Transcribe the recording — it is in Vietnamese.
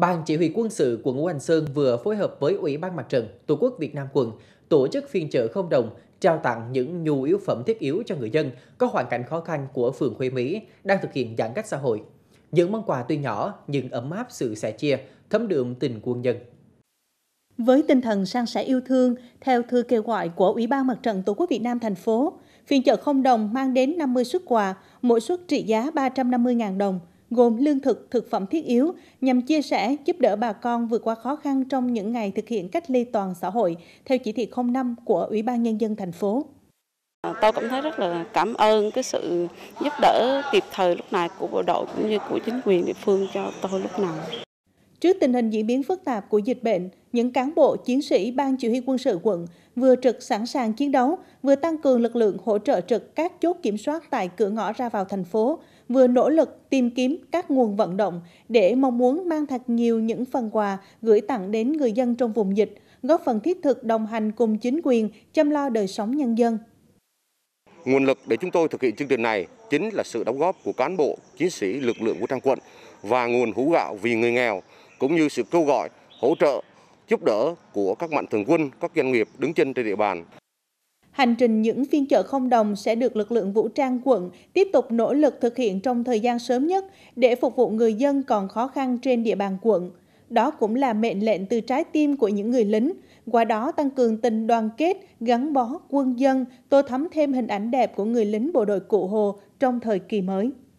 Ban Chỉ huy quân sự quận Ngũ Hành Sơn vừa phối hợp với Ủy ban Mặt trận Tổ quốc Việt Nam quận tổ chức phiên chợ không đồng trao tặng những nhu yếu phẩm thiết yếu cho người dân có hoàn cảnh khó khăn của phường Khuê Mỹ đang thực hiện giãn cách xã hội. Những món quà tuy nhỏ nhưng ấm áp sự sẻ chia, thấm đượm tình quân dân. Với tinh thần sang sẻ yêu thương, theo thư kêu gọi của Ủy ban Mặt trận Tổ quốc Việt Nam thành phố, phiên chợ không đồng mang đến 50 suất quà, mỗi suất trị giá 350.000 đồng – gồm lương thực, thực phẩm thiết yếu, nhằm chia sẻ, giúp đỡ bà con vượt qua khó khăn trong những ngày thực hiện cách ly toàn xã hội theo chỉ thị 05 của Ủy ban Nhân dân thành phố. Tôi cảm thấy rất là cảm ơn cái sự giúp đỡ kịp thời lúc này của bộ đội cũng như của chính quyền địa phương cho tôi lúc nào. Trước tình hình diễn biến phức tạp của dịch bệnh, những cán bộ chiến sĩ Ban Chỉ huy quân sự quận vừa trực sẵn sàng chiến đấu, vừa tăng cường lực lượng hỗ trợ trực các chốt kiểm soát tại cửa ngõ ra vào thành phố, vừa nỗ lực tìm kiếm các nguồn vận động để mong muốn mang thật nhiều những phần quà gửi tặng đến người dân trong vùng dịch, góp phần thiết thực đồng hành cùng chính quyền chăm lo đời sống nhân dân. Nguồn lực để chúng tôi thực hiện chương trình này chính là sự đóng góp của cán bộ, chiến sĩ lực lượng vũ trang quận và nguồn hũ gạo vì người nghèo cũng như sự kêu gọi, hỗ trợ, giúp đỡ của các mạnh thường quân, các doanh nghiệp đứng chân trên địa bàn. Hành trình những phiên chợ không đồng sẽ được lực lượng vũ trang quận tiếp tục nỗ lực thực hiện trong thời gian sớm nhất để phục vụ người dân còn khó khăn trên địa bàn quận. Đó cũng là mệnh lệnh từ trái tim của những người lính, qua đó tăng cường tình đoàn kết, gắn bó quân dân, tô thắm thêm hình ảnh đẹp của người lính bộ đội cụ Hồ trong thời kỳ mới.